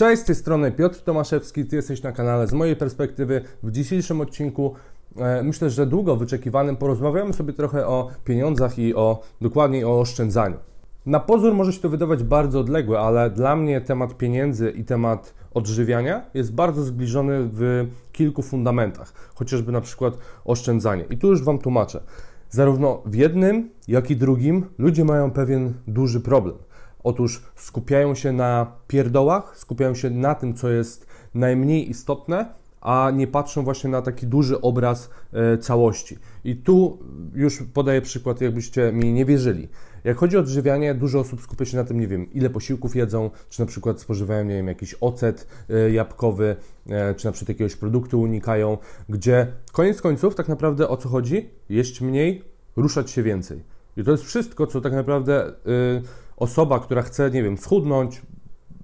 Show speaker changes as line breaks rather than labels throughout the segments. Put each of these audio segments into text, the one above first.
Cześć, z tej strony Piotr Tomaszewski, Ty jesteś na kanale z mojej perspektywy. W dzisiejszym odcinku e, myślę, że długo wyczekiwanym porozmawiamy sobie trochę o pieniądzach i o dokładniej o oszczędzaniu. Na pozór może się to wydawać bardzo odległe, ale dla mnie temat pieniędzy i temat odżywiania jest bardzo zbliżony w kilku fundamentach, chociażby na przykład oszczędzanie. I tu już Wam tłumaczę. Zarówno w jednym, jak i drugim ludzie mają pewien duży problem. Otóż skupiają się na pierdołach, skupiają się na tym, co jest najmniej istotne, a nie patrzą właśnie na taki duży obraz e, całości. I tu już podaję przykład, jakbyście mi nie wierzyli. Jak chodzi o odżywianie, dużo osób skupia się na tym, nie wiem, ile posiłków jedzą, czy na przykład spożywają, nie wiem, jakiś ocet e, jabłkowy, e, czy na przykład jakiegoś produktu unikają, gdzie koniec końców tak naprawdę o co chodzi? Jeść mniej, ruszać się więcej. I to jest wszystko, co tak naprawdę... Y, osoba, która chce, nie wiem, schudnąć,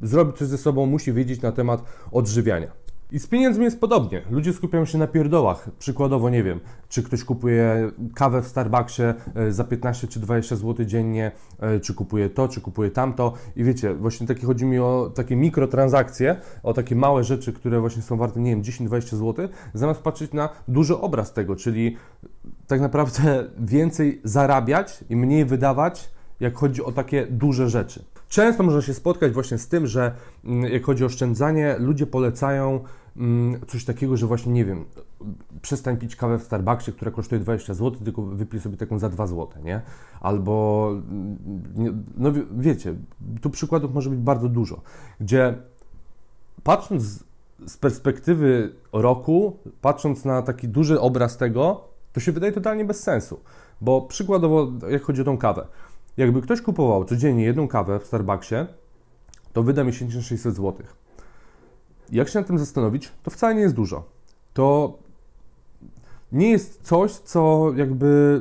zrobić coś ze sobą, musi wiedzieć na temat odżywiania. I z pieniędzmi jest podobnie. Ludzie skupiają się na pierdołach. Przykładowo, nie wiem, czy ktoś kupuje kawę w Starbucksie e, za 15 czy 20 zł dziennie, e, czy kupuje to, czy kupuje tamto. I wiecie, właśnie takie chodzi mi o takie mikrotransakcje, o takie małe rzeczy, które właśnie są warte, nie wiem, 10-20 zł, zamiast patrzeć na duży obraz tego, czyli tak naprawdę więcej zarabiać i mniej wydawać jak chodzi o takie duże rzeczy. Często można się spotkać właśnie z tym, że mm, jak chodzi o oszczędzanie, ludzie polecają mm, coś takiego, że właśnie, nie wiem, przestań pić kawę w Starbucksie, która kosztuje 20 zł, tylko wypij sobie taką za 2 zł, nie? Albo, mm, no wiecie, tu przykładów może być bardzo dużo, gdzie patrząc z perspektywy roku, patrząc na taki duży obraz tego, to się wydaje totalnie bez sensu. Bo przykładowo, jak chodzi o tą kawę, jakby ktoś kupował codziennie jedną kawę w Starbucksie, to wyda miesięcznie 600 zł. Jak się nad tym zastanowić, to wcale nie jest dużo. To nie jest coś, co jakby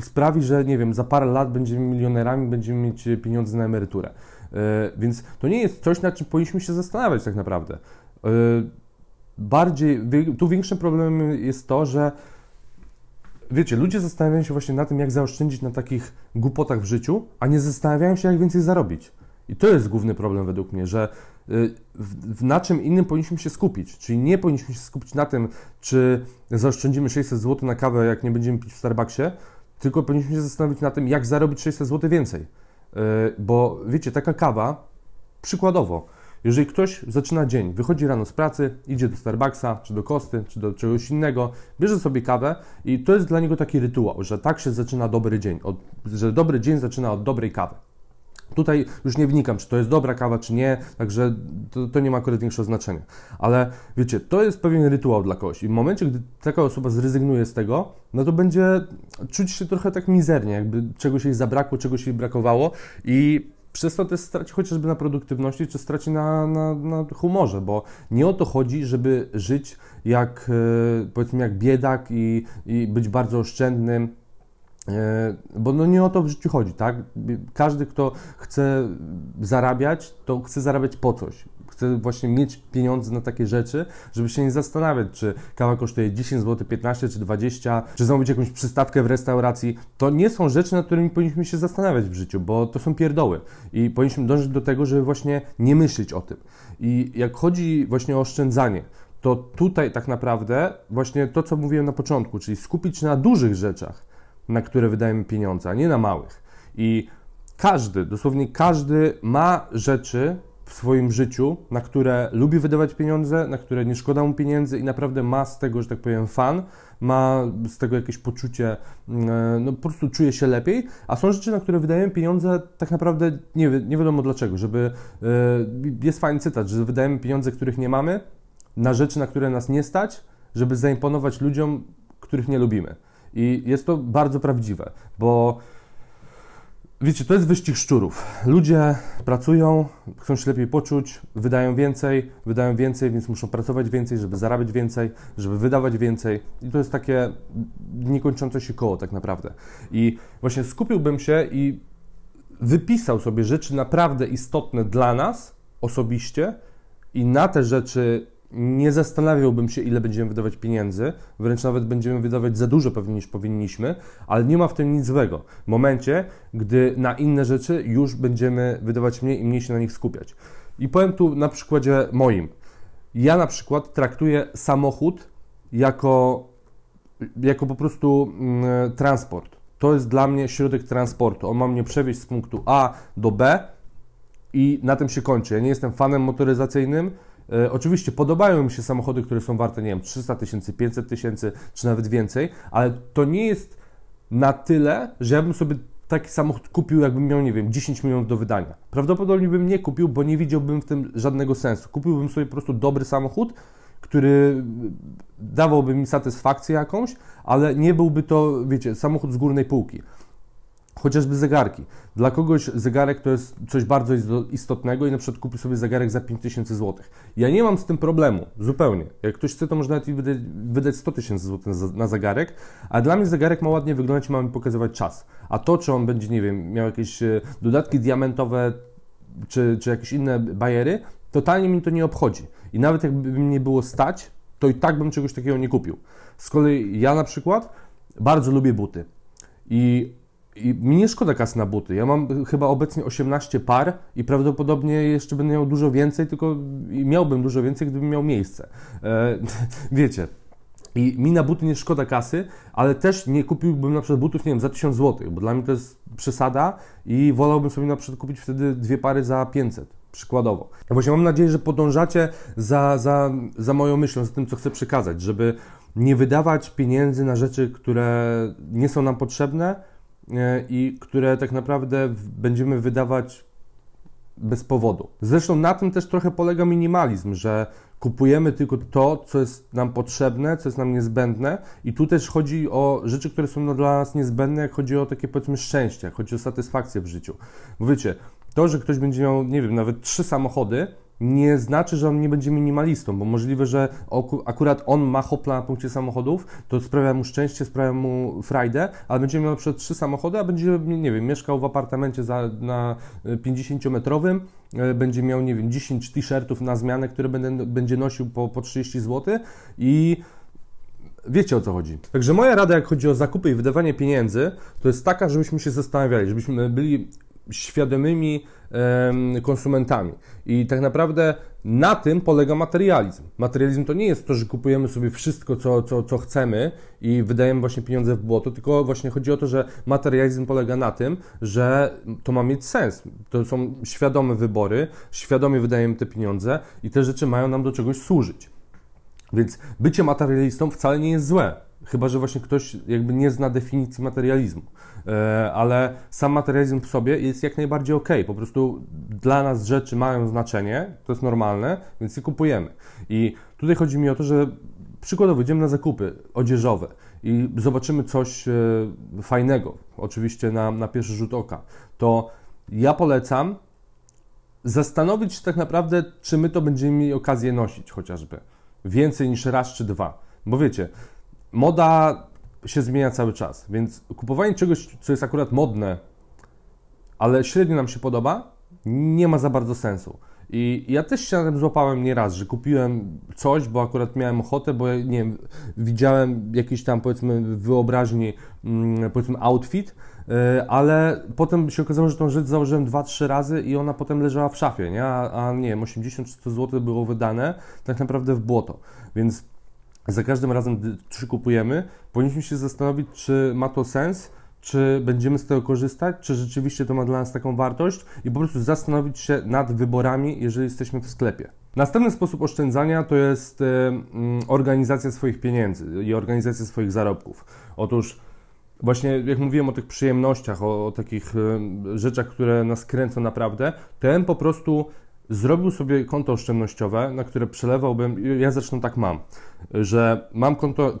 sprawi, że nie wiem, za parę lat będziemy milionerami, będziemy mieć pieniądze na emeryturę. E, więc to nie jest coś, nad czym powinniśmy się zastanawiać tak naprawdę. E, bardziej, tu większym problemem jest to, że wiecie, ludzie zastanawiają się właśnie na tym, jak zaoszczędzić na takich głupotach w życiu, a nie zastanawiają się, jak więcej zarobić. I to jest główny problem według mnie, że y, w, na czym innym powinniśmy się skupić. Czyli nie powinniśmy się skupić na tym, czy zaoszczędzimy 600 zł na kawę, jak nie będziemy pić w Starbucksie, tylko powinniśmy się zastanowić na tym, jak zarobić 600 zł więcej. Y, bo wiecie, taka kawa, przykładowo, jeżeli ktoś zaczyna dzień, wychodzi rano z pracy, idzie do Starbucksa, czy do Kosty, czy do czegoś innego, bierze sobie kawę i to jest dla niego taki rytuał, że tak się zaczyna dobry dzień, od, że dobry dzień zaczyna od dobrej kawy. Tutaj już nie wnikam, czy to jest dobra kawa, czy nie, także to, to, nie ma akurat większego znaczenia. Ale wiecie, to jest pewien rytuał dla kogoś i w momencie, gdy taka osoba zrezygnuje z tego, no to będzie czuć się trochę tak mizernie, jakby czegoś jej zabrakło, czegoś jej brakowało i przez to też straci chociażby na produktywności, czy straci na, na, na, humorze, bo nie o to chodzi, żeby żyć jak, e, powiedzmy, jak biedak i, i być bardzo oszczędnym, e, bo no nie o to w życiu chodzi, tak? Każdy, kto chce zarabiać, to chce zarabiać po coś chcę właśnie mieć pieniądze na takie rzeczy, żeby się nie zastanawiać, czy kawa kosztuje 10 zł, 15 czy 20, czy zamówić jakąś przystawkę w restauracji. To nie są rzeczy, nad którymi powinniśmy się zastanawiać w życiu, bo to są pierdoły i powinniśmy dążyć do tego, żeby właśnie nie myśleć o tym. I jak chodzi właśnie o oszczędzanie, to tutaj tak naprawdę właśnie to, co mówiłem na początku, czyli skupić się na dużych rzeczach, na które wydajemy pieniądze, a nie na małych. I każdy, dosłownie każdy ma rzeczy, w swoim życiu, na które lubi wydawać pieniądze, na które nie szkoda mu pieniędzy i naprawdę ma z tego, że tak powiem, fan, ma z tego jakieś poczucie, mm, e, no po prostu czuje się lepiej, a są rzeczy, na które wydajemy pieniądze tak naprawdę nie, wi nie wiadomo dlaczego, żeby, e, jest fajny cytat, że wydajemy pieniądze, których nie mamy, na rzeczy, na które nas nie stać, żeby zaimponować ludziom, których nie lubimy. I jest to bardzo prawdziwe, bo Wiecie, to jest wyścig szczurów. Ludzie pracują, chcą się lepiej poczuć, wydają więcej, wydają więcej, więc muszą pracować więcej, żeby zarabiać więcej, żeby wydawać więcej. I to jest takie niekończące się koło tak naprawdę. I właśnie skupiłbym się i wypisał sobie rzeczy naprawdę istotne dla nas osobiście i na te rzeczy nie zastanawiałbym się, ile będziemy wydawać pieniędzy, wręcz nawet będziemy wydawać za dużo pewnie niż powinniśmy, ale nie ma w tym nic złego. W momencie, gdy na inne rzeczy już będziemy wydawać mniej i mniej się na nich skupiać. I powiem tu na przykładzie moim. Ja na przykład traktuję samochód jako, jako po prostu mm, transport. To jest dla mnie środek transportu. On ma mnie przewieźć z punktu A do B i na tym się kończy. Ja nie jestem fanem motoryzacyjnym E, oczywiście podobają mi się samochody, które są warte, nie wiem, 300 tysięcy, 500 tysięcy, czy nawet więcej, ale to nie jest na tyle, że ja bym sobie taki samochód kupił, jakbym miał, nie wiem, 10 milionów do wydania. Prawdopodobnie bym nie kupił, bo nie widziałbym w tym żadnego sensu. Kupiłbym sobie po prostu dobry samochód, który dawałby mi satysfakcję jakąś, ale nie byłby to, wiecie, samochód z górnej półki. Chociażby zegarki. Dla kogoś zegarek to jest coś bardzo istotnego i na przykład kupi sobie zegarek za 5000 zł. Ja nie mam z tym problemu, zupełnie. Jak ktoś chce, to może nawet wydać, wydać 100 tysięcy złotych na zegarek, a dla mnie zegarek ma ładnie wyglądać i ma mi pokazywać czas. A to, czy on będzie, nie wiem, miał jakieś e, dodatki diamentowe, czy, czy jakieś inne bajery, totalnie mi to nie obchodzi. I nawet jakby mnie było stać, to i tak bym czegoś takiego nie kupił. Z kolei ja na przykład bardzo lubię buty. I i mi nie szkoda kas na buty. Ja mam chyba obecnie 18 par i prawdopodobnie jeszcze będę miał dużo więcej, tylko miałbym dużo więcej, gdybym miał miejsce. E, wiecie, i mi na buty nie szkoda kasy, ale też nie kupiłbym na przykład butów, nie wiem, za 1000 zł, bo dla mnie to jest przesada i wolałbym sobie na przykład kupić wtedy dwie pary za 500 przykładowo. Właśnie mam nadzieję, że podążacie za, za, za moją myślą, za tym, co chcę przekazać, żeby nie wydawać pieniędzy na rzeczy, które nie są nam potrzebne, i które tak naprawdę będziemy wydawać bez powodu. Zresztą na tym też trochę polega minimalizm, że kupujemy tylko to, co jest nam potrzebne, co jest nam niezbędne i tu też chodzi o rzeczy, które są dla nas niezbędne, jak chodzi o takie powiedzmy szczęście, jak chodzi o satysfakcję w życiu. Mówicie, to, że ktoś będzie miał, nie wiem, nawet trzy samochody, nie znaczy, że on nie będzie minimalistą, bo możliwe, że akurat on ma hopla na punkcie samochodów, to sprawia mu szczęście, sprawia mu frajdę, ale będzie miał przed trzy samochody, a będzie, nie wiem, mieszkał w apartamencie za, na 50-metrowym, e, e, będzie miał, nie wiem, 10 t-shirtów na zmianę, które będę, będzie nosił po, po 30 zł i wiecie o co chodzi. Także moja rada, jak chodzi o zakupy i wydawanie pieniędzy, to jest taka, żebyśmy się zastanawiali, żebyśmy byli świadomymi konsumentami. I tak naprawdę na tym polega materializm. Materializm to nie jest to, że kupujemy sobie wszystko, co, co, co chcemy i wydajemy właśnie pieniądze w błoto, tylko właśnie chodzi o to, że materializm polega na tym, że to ma mieć sens. To są świadome wybory, świadomie wydajemy te pieniądze i te rzeczy mają nam do czegoś służyć. Więc bycie materialistą wcale nie jest złe. Chyba, że właśnie ktoś jakby nie zna definicji materializmu. E, ale sam materializm w sobie jest jak najbardziej ok. Po prostu dla nas rzeczy mają znaczenie, to jest normalne, więc je kupujemy. I tutaj chodzi mi o to, że przykładowo idziemy na zakupy odzieżowe i zobaczymy coś e, fajnego, oczywiście na, na pierwszy rzut oka, to ja polecam zastanowić się tak naprawdę, czy my to będziemy mieli okazję nosić chociażby. Więcej niż raz czy dwa. Bo wiecie, moda się zmienia cały czas, więc kupowanie czegoś, co jest akurat modne, ale średnio nam się podoba, nie ma za bardzo sensu. I ja też się na tym złapałem nieraz, że kupiłem coś, bo akurat miałem ochotę, bo nie wiem, widziałem jakiś tam powiedzmy wyobraźni, mm, powiedzmy outfit, e, ale potem się okazało, że tą rzecz założyłem 2-3 razy i ona potem leżała w szafie, nie? A, a nie wiem, 80 czy zł było wydane tak naprawdę w błoto. Więc za każdym razem, gdy trzy kupujemy, powinniśmy się zastanowić, czy ma to sens, czy będziemy z tego korzystać, czy rzeczywiście to ma dla nas taką wartość i po prostu zastanowić się nad wyborami, jeżeli jesteśmy w sklepie. Następny sposób oszczędzania to jest e, mm, organizacja swoich pieniędzy i organizacja swoich zarobków. Otóż właśnie jak mówiłem o tych przyjemnościach, o, o takich e, rzeczach, które nas kręcą naprawdę, ten po prostu zrobił sobie konto oszczędnościowe, na które przelewałbym, ja zresztą tak mam, że mam konto,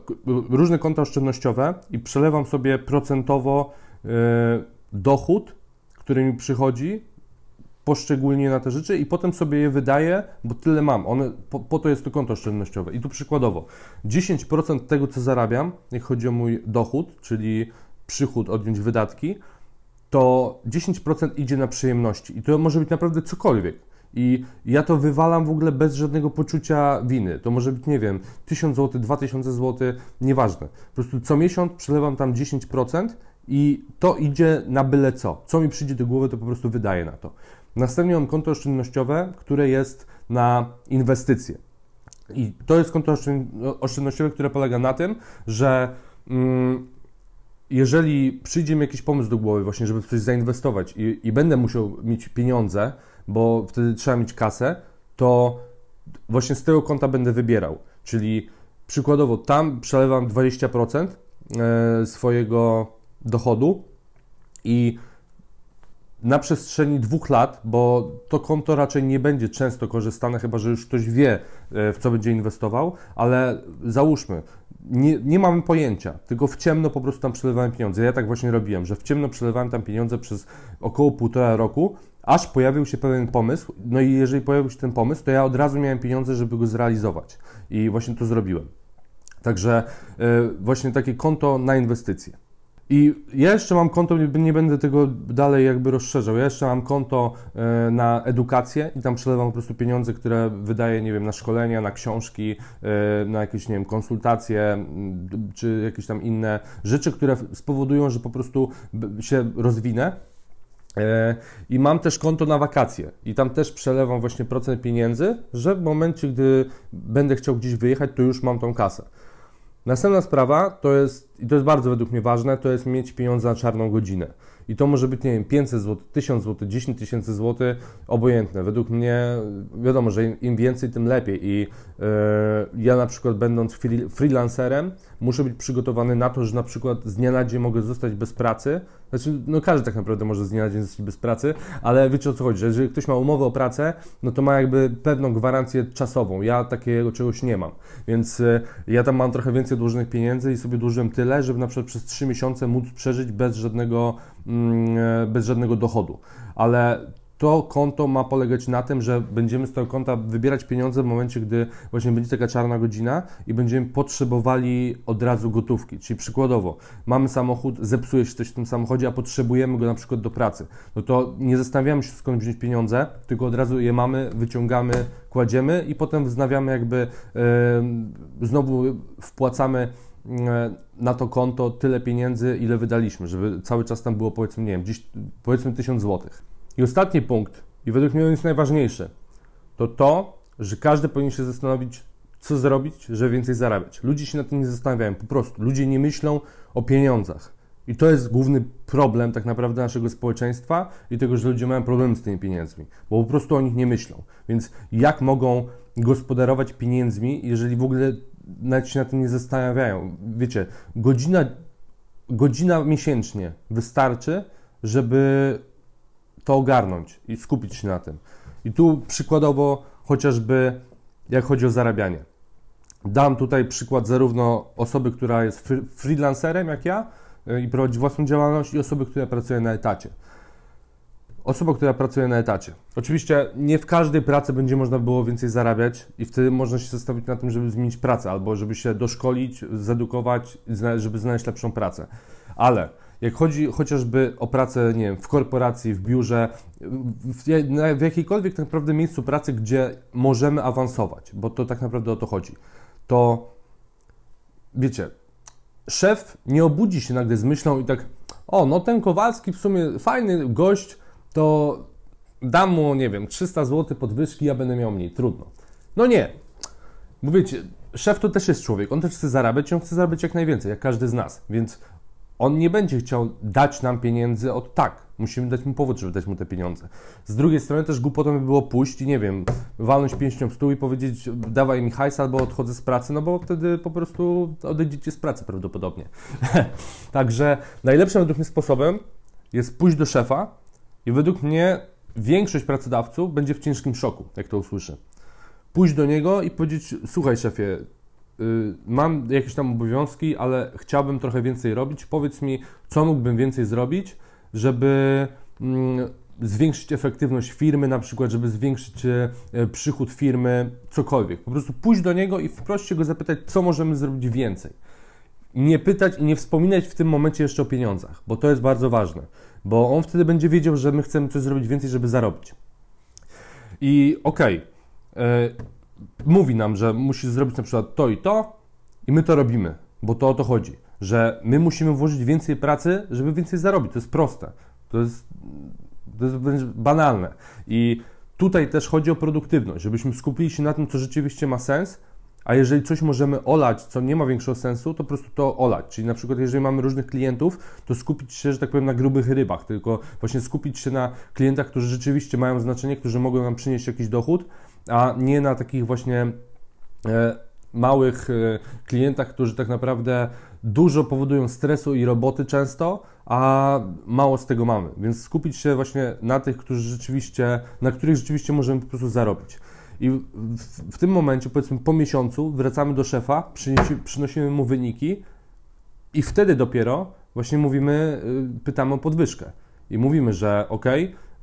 różne konta oszczędnościowe i przelewam sobie procentowo e, dochód, który mi przychodzi poszczególnie na te rzeczy i potem sobie je wydaję, bo tyle mam. One, po, po, to jest to konto oszczędnościowe. I tu przykładowo 10% tego, co zarabiam, jak chodzi o mój dochód, czyli przychód odjąć wydatki, to 10% idzie na przyjemności. I to może być naprawdę cokolwiek i ja to wywalam w ogóle bez żadnego poczucia winy. To może być, nie wiem, 1000 zł, 2000 zł, nieważne. Po prostu co miesiąc przelewam tam 10% i to idzie na byle co. Co mi przyjdzie do głowy, to po prostu wydaję na to. Następnie mam konto oszczędnościowe, które jest na inwestycje. I to jest konto oszczędnościowe, które polega na tym, że mm, jeżeli przyjdzie mi jakiś pomysł do głowy, właśnie, żeby coś zainwestować i, i będę musiał mieć pieniądze, bo wtedy trzeba mieć kasę, to właśnie z tego konta będę wybierał. Czyli przykładowo tam przelewam 20% e, swojego dochodu i na przestrzeni dwóch lat, bo to konto raczej nie będzie często korzystane, chyba że już ktoś wie, e, w co będzie inwestował, ale załóżmy, nie, nie mamy pojęcia, tylko w ciemno po prostu tam przelewałem pieniądze. Ja tak właśnie robiłem, że w ciemno przelewałem tam pieniądze przez około półtora roku aż pojawił się pewien pomysł, no i jeżeli pojawił się ten pomysł, to ja od razu miałem pieniądze, żeby go zrealizować i właśnie to zrobiłem. Także e, właśnie takie konto na inwestycje. I ja jeszcze mam konto, nie będę tego dalej jakby rozszerzał. Ja jeszcze mam konto e, na edukację i tam przelewam po prostu pieniądze, które wydaję, nie wiem, na szkolenia, na książki, e, na jakieś, nie wiem, konsultacje czy jakieś tam inne rzeczy, które spowodują, że po prostu się rozwinę E, I mam też konto na wakacje i tam też przelewam właśnie procent pieniędzy, że w momencie, gdy będę chciał gdzieś wyjechać, to już mam tą kasę. Następna sprawa to jest, i to jest bardzo według mnie ważne, to jest mieć pieniądze na czarną godzinę. I to może być, nie wiem, 500 zł, 1000 zł, 10 tysięcy zł, obojętne. Według mnie wiadomo, że im więcej, tym lepiej. I yy, ja na przykład będąc freelancerem, muszę być przygotowany na to, że na przykład z dnia na dzień mogę zostać bez pracy. Znaczy, no każdy tak naprawdę może z dnia na dzień zostać bez pracy, ale wiecie o co chodzi, że jeżeli ktoś ma umowę o pracę, no to ma jakby pewną gwarancję czasową. Ja takiego czegoś nie mam, więc e, ja tam mam trochę więcej dłużnych pieniędzy i sobie dłużyłem tyle, żeby na przykład przez 3 miesiące móc przeżyć bez żadnego, mm, e, bez żadnego dochodu. Ale to konto ma polegać na tym, że będziemy z tego konta wybierać pieniądze w momencie, gdy właśnie będzie taka czarna godzina i będziemy potrzebowali od razu gotówki. Czyli przykładowo, mamy samochód, zepsuje się coś w tym samochodzie, a potrzebujemy go na przykład do pracy. No to nie zastanawiamy się skąd wziąć pieniądze, tylko od razu je mamy, wyciągamy, kładziemy i potem wznawiamy jakby, yy, znowu wpłacamy e, na to konto tyle pieniędzy, ile wydaliśmy, żeby cały czas tam było powiedzmy, nie wiem, gdzieś powiedzmy 1000 złotych i ostatni punkt, i według mnie on jest najważniejszy, to to, że każdy powinien się zastanowić, co zrobić, żeby więcej zarabiać. Ludzie się na tym nie zastanawiają, po prostu. Ludzie nie myślą o pieniądzach. I to jest główny problem tak naprawdę naszego społeczeństwa i tego, że ludzie mają problem z tymi pieniędzmi, bo po prostu o nich nie myślą. Więc jak mogą gospodarować pieniędzmi, jeżeli w ogóle nawet się na tym nie zastanawiają? Wiecie, godzina, godzina miesięcznie wystarczy, żeby to ogarnąć i skupić się na tym. I tu przykładowo chociażby jak chodzi o zarabianie. Dam tutaj przykład zarówno osoby, która jest freelancerem jak ja y, i prowadzi własną działalność i osoby, która pracuje na etacie. Osoba, która pracuje na etacie. Oczywiście nie w każdej pracy będzie można było więcej zarabiać i wtedy można się zastanowić na tym, żeby zmienić pracę albo żeby się doszkolić, zedukować, żeby znaleźć lepszą pracę. Ale jak chodzi chociażby o pracę, nie wiem, w korporacji, w biurze, w, w jakiejkolwiek tak naprawdę miejscu pracy, gdzie możemy awansować, bo to tak naprawdę o to chodzi, to wiecie, szef nie obudzi się nagle z myślą i tak, o, no ten Kowalski w sumie fajny gość, to dam mu, nie wiem, 300 zł podwyżki, ja będę miał mniej, trudno. No nie. Mówicie, szef to też jest człowiek, on też chce zarabiać, on chce zarabiać jak najwięcej, jak każdy z nas, więc on nie będzie chciał dać nam pieniędzy od tak. Musimy dać mu powód, żeby dać mu te pieniądze. Z drugiej strony też głupotą by było pójść i nie wiem, walnąć pięścią w stół i powiedzieć dawaj mi hajs albo odchodzę z pracy, no bo wtedy po prostu odejdziecie z pracy prawdopodobnie. Także najlepszym według mnie sposobem jest pójść do szefa i według mnie większość pracodawców będzie w ciężkim szoku, jak to usłyszy. Pójść do niego i powiedzieć, słuchaj szefie, Y, mam jakieś tam obowiązki, ale chciałbym trochę więcej robić. Powiedz mi, co mógłbym więcej zrobić, żeby mm, zwiększyć efektywność firmy, na przykład, żeby zwiększyć e, e, przychód firmy, cokolwiek. Po prostu pójść do niego i wprost się go zapytać, co możemy zrobić więcej. Nie pytać i nie wspominać w tym momencie jeszcze o pieniądzach, bo to jest bardzo ważne, bo on wtedy będzie wiedział, że my chcemy coś zrobić więcej, żeby zarobić. I okej, okay, e, mówi nam, że musisz zrobić na przykład to i to i my to robimy, bo to o to chodzi, że my musimy włożyć więcej pracy, żeby więcej zarobić. To jest proste. To jest, to jest wręcz banalne. I tutaj też chodzi o produktywność, żebyśmy skupili się na tym, co rzeczywiście ma sens, a jeżeli coś możemy olać, co nie ma większego sensu, to po prostu to olać. Czyli na przykład, jeżeli mamy różnych klientów, to skupić się, że tak powiem, na grubych rybach, tylko właśnie skupić się na klientach, którzy rzeczywiście mają znaczenie, którzy mogą nam przynieść jakiś dochód, a nie na takich właśnie e, małych e, klientach, którzy tak naprawdę dużo powodują stresu i roboty często, a mało z tego mamy. Więc skupić się właśnie na tych, którzy rzeczywiście, na których rzeczywiście możemy po prostu zarobić. I w, w tym momencie, powiedzmy po miesiącu, wracamy do szefa, przynosimy mu wyniki i wtedy dopiero właśnie mówimy, y, pytamy o podwyżkę. I mówimy, że ok,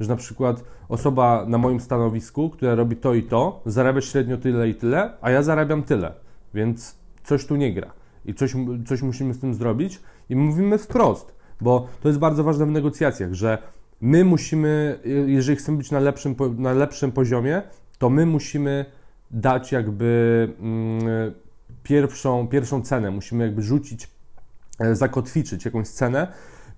że na przykład osoba na moim stanowisku, która robi to i to, zarabia średnio tyle i tyle, a ja zarabiam tyle, więc coś tu nie gra i coś, coś musimy z tym zrobić i mówimy wprost, bo to jest bardzo ważne w negocjacjach, że my musimy, jeżeli chcemy być na lepszym, na lepszym poziomie, to my musimy dać jakby mm, pierwszą, pierwszą cenę, musimy jakby rzucić, e, zakotwiczyć jakąś cenę,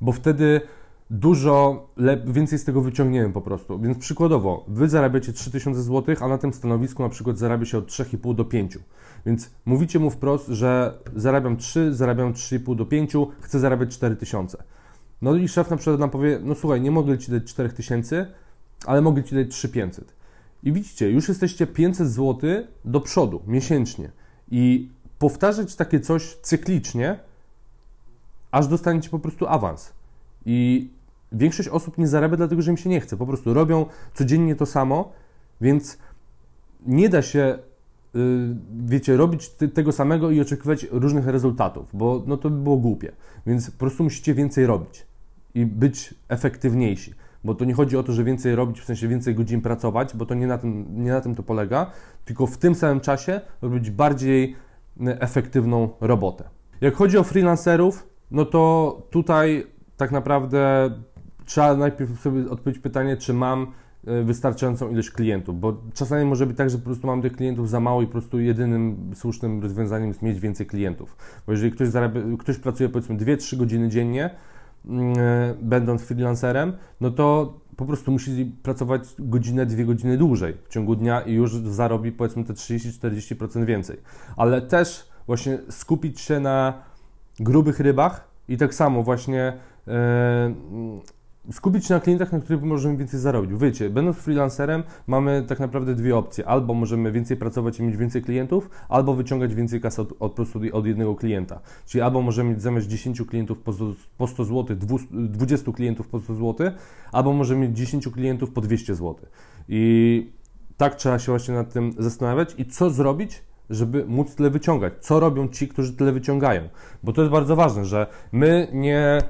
bo wtedy dużo więcej z tego wyciągniemy po prostu. Więc przykładowo, wy zarabiacie 3000 zł, a na tym stanowisku na przykład zarabia się od 3,5 do 5. Więc mówicie mu wprost, że zarabiam 3, zarabiam 3,5 do 5, chcę zarabiać 4000. No i szef na przykład nam powie, no słuchaj, nie mogę ci dać 4000, ale mogę ci dać 3500. I widzicie, już jesteście 500 zł do przodu miesięcznie. I powtarzać takie coś cyklicznie, aż dostaniecie po prostu awans. I większość osób nie zarabia, dlatego że im się nie chce. Po prostu robią codziennie to samo, więc nie da się, y, wiecie, robić tego samego i oczekiwać różnych rezultatów, bo no to by było głupie. Więc po prostu musicie więcej robić i być efektywniejsi. Bo to nie chodzi o to, że więcej robić, w sensie więcej godzin pracować, bo to nie na tym, nie na tym to polega, tylko w tym samym czasie robić bardziej y, efektywną robotę. Jak chodzi o freelancerów, no to tutaj tak naprawdę trzeba najpierw sobie odpowiedzieć pytanie, czy mam e, wystarczającą ilość klientów, bo czasami może być tak, że po prostu mam tych klientów za mało i po prostu jedynym słusznym rozwiązaniem jest mieć więcej klientów. Bo jeżeli ktoś, zarabia, ktoś pracuje powiedzmy 2-3 godziny dziennie, yy, będąc freelancerem, no to po prostu musi pracować godzinę, dwie godziny dłużej w ciągu dnia i już zarobi powiedzmy te 30-40% więcej. Ale też właśnie skupić się na grubych rybach i tak samo właśnie E, skupić się na klientach, na których możemy więcej zarobić. Wiecie, będąc freelancerem mamy tak naprawdę dwie opcje. Albo możemy więcej pracować i mieć więcej klientów, albo wyciągać więcej kasy od, od, prostu od jednego klienta. Czyli albo możemy mieć zamiast 10 klientów po, po 100 zł, 20 klientów po 100 zł, albo możemy mieć 10 klientów po 200 zł. I tak trzeba się właśnie nad tym zastanawiać i co zrobić, żeby móc tyle wyciągać. Co robią ci, którzy tyle wyciągają? Bo to jest bardzo ważne, że my nie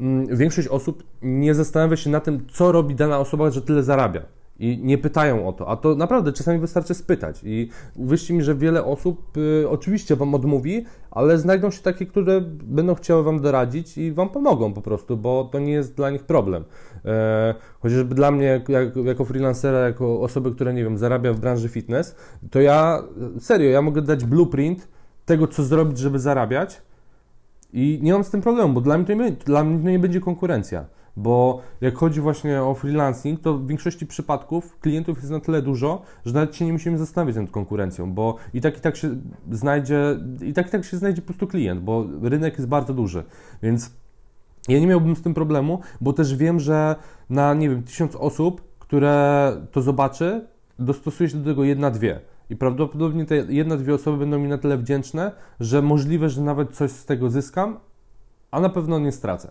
Mm, większość osób nie zastanawia się na tym, co robi dana osoba, że tyle zarabia. I nie pytają o to, a to naprawdę czasami wystarczy spytać. I uwierzcie mi, że wiele osób y, oczywiście wam odmówi, ale znajdą się takie, które będą chciały wam doradzić i wam pomogą po prostu, bo to nie jest dla nich problem. E, chociażby dla mnie, jak, jako freelancera, jako osoby, która nie wiem, zarabia w branży fitness, to ja serio, ja mogę dać blueprint tego, co zrobić, żeby zarabiać, i nie mam z tym problemu, bo dla mnie to nie, dla mnie to nie będzie konkurencja. Bo jak chodzi właśnie o freelancing, to w większości przypadków klientów jest na tyle dużo, że nawet się nie musimy zastanawiać nad konkurencją, bo i tak i tak się znajdzie, i tak i tak się znajdzie po prostu klient, bo rynek jest bardzo duży. Więc ja nie miałbym z tym problemu, bo też wiem, że na nie wiem, tysiąc osób, które to zobaczy, dostosuje się do tego jedna, dwie. I prawdopodobnie te jedna, dwie osoby będą mi na tyle wdzięczne, że możliwe, że nawet coś z tego zyskam, a na pewno nie stracę.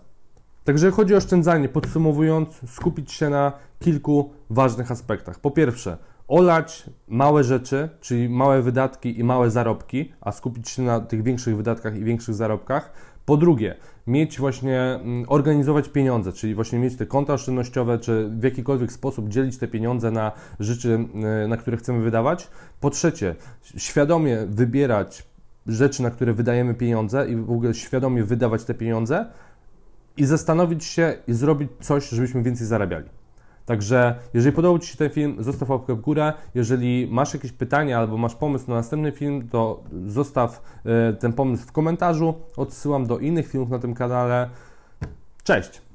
Także chodzi o oszczędzanie, podsumowując, skupić się na kilku ważnych aspektach. Po pierwsze, olać małe rzeczy, czyli małe wydatki i małe zarobki, a skupić się na tych większych wydatkach i większych zarobkach. Po drugie, mieć właśnie, mm, organizować pieniądze, czyli właśnie mieć te konta oszczędnościowe, czy w jakikolwiek sposób dzielić te pieniądze na rzeczy, mm, na które chcemy wydawać. Po trzecie, świadomie wybierać rzeczy, na które wydajemy pieniądze i w ogóle świadomie wydawać te pieniądze i zastanowić się i zrobić coś, żebyśmy więcej zarabiali. Także jeżeli podobał Ci się ten film, zostaw łapkę w górę. Jeżeli masz jakieś pytania albo masz pomysł na następny film, to zostaw e, ten pomysł w komentarzu. Odsyłam do innych filmów na tym kanale. Cześć!